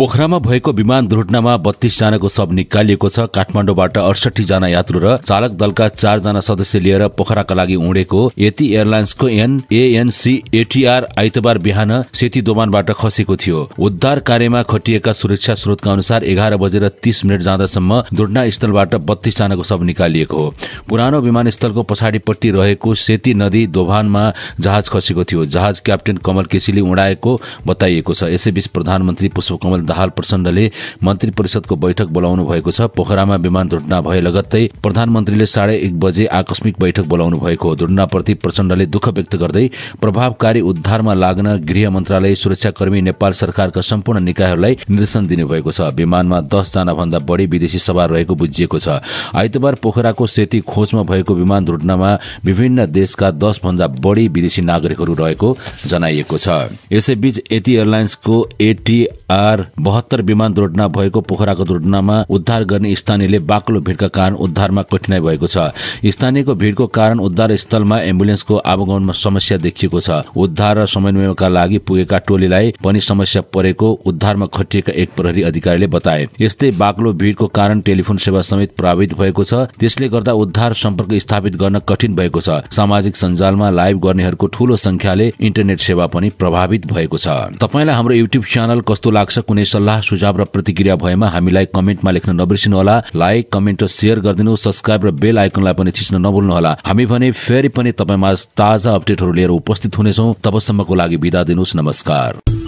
पोखरामा भएको विमान दुर्घटनामा बत्तीस जनाको शव निकालिएको छ काठमाडौँबाट अडसठी जना यात्रु र चालक दलका जना सदस्य लिएर पोखराका लागि उडेको यति एयरलाइन्सको एन एएनसी एटीआर आइतबार बिहान सेती दोमानबाट खसेको थियो उद्धार कार्यमा खटिएका सुरक्षा स्रोतका अनुसार एघार बजेर तीस मिनट जाँदासम्म दुर्घटनास्थलबाट बत्तीस जनाको शव निकालिएको हो पुरानो विमानस्थलको पछाडिपट्टि रहेको सेती नदी दोभानमा जहाज खसेको थियो जहाज क्याप्टेन कमल केसीले उडाएको बताइएको छ यसैबीच प्रधानमन्त्री पुष्पकमल दाहाल प्रचण्डले मन्त्री परिषदको बैठक बोलाउनु भएको छ पोखरामा विमान दुर्घटना भए लगत्तै प्रधानमन्त्रीले साढे एक बजे आकस्मिक बैठक बोलाउनु भएको हो दुर्घटनाप्रति प्रचण्डले दुःख व्यक्त गर्दै प्रभावकारी उद्धारमा लाग्न गृह मन्त्रालय सुरक्षाकर्मी नेपाल सरकारका सम्पूर्ण निकायहरूलाई निर्देशन दिनुभएको छ विमानमा दसजना भन्दा बढी विदेशी सवार रहेको बुझिएको छ आइतबार पोखराको सेती खो खोजमा भएको विमान दुर्घटनामा विभिन्न देशका दसभन्दा बढी विदेशी नागरिकहरू रहेको जनाइएको छ यसैबीच एटी एयरलाइन्सको एटीआर बहत्तर विमान दुर्घटना भएको पोखराको दुर्घटनामा उद्धार गर्ने स्थानीयले बाक्लो भिडका कारण उद्धारमा कठिनाई भएको छ स्थानीयको भिडको कारण उद्धार स्थलमा एम्बुलेन्सको आवागमनमा समस्या देखिएको छ उद्धार र समन्वयका लागि पुगेका टोलीलाई पनि समस्या परेको उद्धारमा खटिएका एक प्रहरी अधिकारीले बताए यस्तै बाक्लो भिडको कारण टेलिफोन सेवा समेत प्रभावित भएको छ त्यसले गर्दा उद्धार लगातार सम्पर्क स्थापित गर्न कठिन भएको छ सामाजिक सञ्जालमा लाइभ गर्नेहरूको ठूलो संख्याले इन्टरनेट सेवा पनि प्रभावित भएको छ तपाईँलाई हाम्रो युट्युब च्यानल कस्तो लाग्छ कुनै सल्लाह सुझाव र प्रतिक्रिया भएमा हामीलाई कमेन्टमा लेख्न नबिर्सिनु होला लाइक कमेन्ट र सेयर गरिदिनु सब्सक्राइब र बेल आइकनलाई पनि थिच्न होला हामी भने फेरि पनि तपाईँमा ताजा अपडेटहरू लिएर उपस्थित हुनेछौँ तबसम्मको लागि बिदा दिनुहोस् नमस्कार